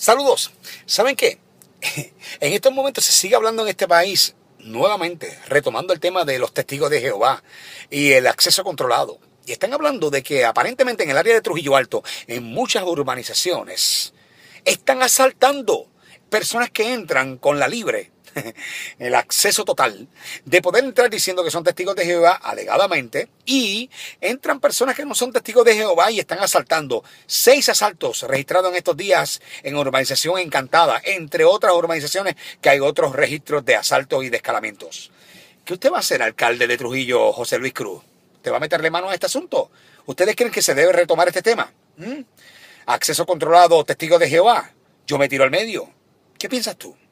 Saludos. ¿Saben qué? En estos momentos se sigue hablando en este país, nuevamente, retomando el tema de los testigos de Jehová y el acceso controlado. Y están hablando de que aparentemente en el área de Trujillo Alto, en muchas urbanizaciones, están asaltando personas que entran con la libre el acceso total de poder entrar diciendo que son testigos de Jehová alegadamente y entran personas que no son testigos de Jehová y están asaltando. Seis asaltos registrados en estos días en Urbanización Encantada, entre otras urbanizaciones que hay otros registros de asaltos y de escalamientos. ¿Qué usted va a hacer, alcalde de Trujillo, José Luis Cruz? ¿Usted va a meterle mano a este asunto? ¿Ustedes creen que se debe retomar este tema? ¿Mm? Acceso controlado, testigos de Jehová. Yo me tiro al medio. ¿Qué piensas tú?